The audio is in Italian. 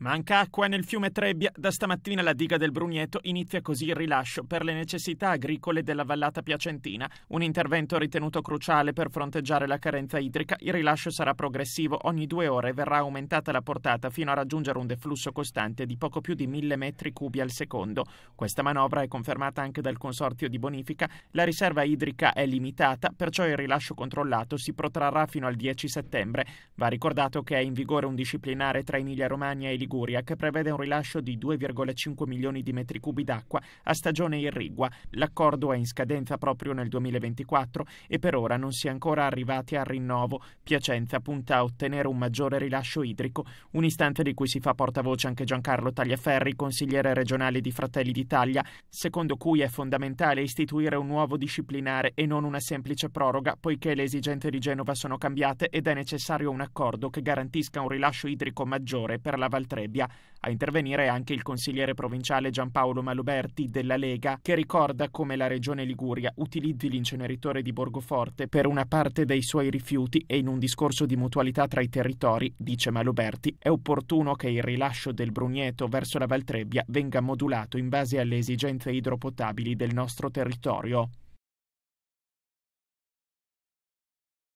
Manca acqua nel fiume Trebbia, da stamattina la diga del Brugneto inizia così il rilascio per le necessità agricole della vallata piacentina, un intervento ritenuto cruciale per fronteggiare la carenza idrica. Il rilascio sarà progressivo, ogni due ore verrà aumentata la portata fino a raggiungere un deflusso costante di poco più di mille metri cubi al secondo. Questa manovra è confermata anche dal Consorzio di Bonifica, la riserva idrica è limitata, perciò il rilascio controllato si protrarrà fino al 10 settembre. Va ricordato che è in vigore un disciplinare tra Emilia Romagna e Liguria Liguria che prevede un rilascio di 2,5 milioni di metri cubi d'acqua a stagione irrigua. L'accordo è in scadenza proprio nel 2024 e per ora non si è ancora arrivati al rinnovo. Piacenza punta a ottenere un maggiore rilascio idrico, un'istanza di cui si fa portavoce anche Giancarlo Tagliaferri, consigliere regionale di Fratelli d'Italia, secondo cui è fondamentale istituire un nuovo disciplinare e non una semplice proroga, poiché le esigenze di Genova sono cambiate ed è necessario un accordo che garantisca un rilascio idrico maggiore per la Valtellina Trebbia. A intervenire è anche il consigliere provinciale Giampaolo Maloberti della Lega, che ricorda come la regione Liguria utilizzi l'inceneritore di Borgoforte per una parte dei suoi rifiuti e in un discorso di mutualità tra i territori, dice Maloberti, è opportuno che il rilascio del Brugneto verso la Valtrebbia venga modulato in base alle esigenze idropotabili del nostro territorio.